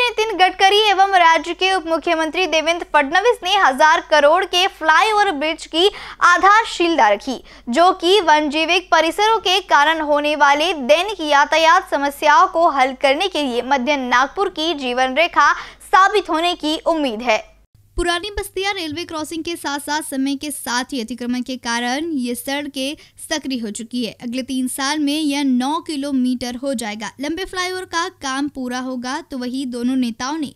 मुख्यमंत्री नितिन गडकरी एवं राज्य के उप मुख्यमंत्री देवेंद्र फडणवीस ने हजार करोड़ के फ्लाईओवर ब्रिज की आधारशिला रखी जो कि वनजीविक परिसरों के कारण होने वाले दैनिक यातायात समस्याओं को हल करने के लिए मध्य नागपुर की जीवन रेखा साबित होने की उम्मीद है पुरानी बस्तिया रेलवे क्रॉसिंग के साथ साथ समय के साथ ही अतिक्रमण के कारण ये सड़कें सक्रिय हो चुकी है अगले तीन साल में यह नौ किलोमीटर हो जाएगा लंबे फ्लाईओवर का काम पूरा होगा तो वही दोनों नेताओं ने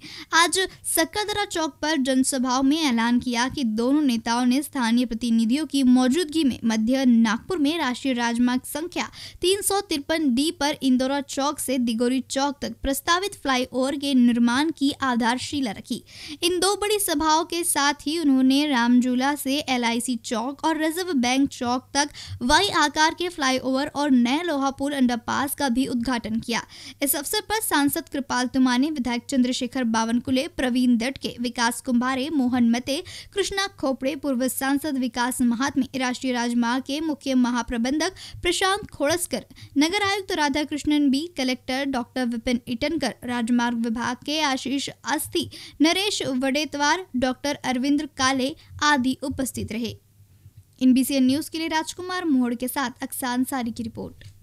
आज सक्करदरा चौक पर जनसभाओं में ऐलान किया कि दोनों नेताओं ने स्थानीय प्रतिनिधियों की मौजूदगी में मध्य नागपुर में राष्ट्रीय राजमार्ग संख्या तीन डी पर इंदौरा चौक से दिगोरी चौक तक प्रस्तावित फ्लाईओवर के निर्माण की आधारशिला रखी इन दो बड़ी सभाओं सुझाव के साथ ही उन्होंने रामजूला से एलआईसी चौक और रिजर्व बैंक चौक तक वाई आकार के फ्लाईओवर और नए लोहा अंडरपास का भी उद्घाटन किया इस अवसर पर सांसद कृपाल तुमाने विधायक चंद्रशेखर बावनकुले प्रवीण दटके विकास कुंभारे मोहन मते कृष्णा खोपड़े पूर्व सांसद विकास महात्मे राष्ट्रीय राजमार्ग के मुख्य महाप्रबंधक प्रशांत खोड़स्कर नगर आयुक्त Radhakrishnan B collector doctor Vipin Itankar राजमार्ग विभाग के आशीष अस्थि नरेश वडेतवार डॉक्टर अरविंद काले आदि उपस्थित रहे इन न्यूज के लिए राजकुमार मोहड़ के साथ अक्सान सारी की रिपोर्ट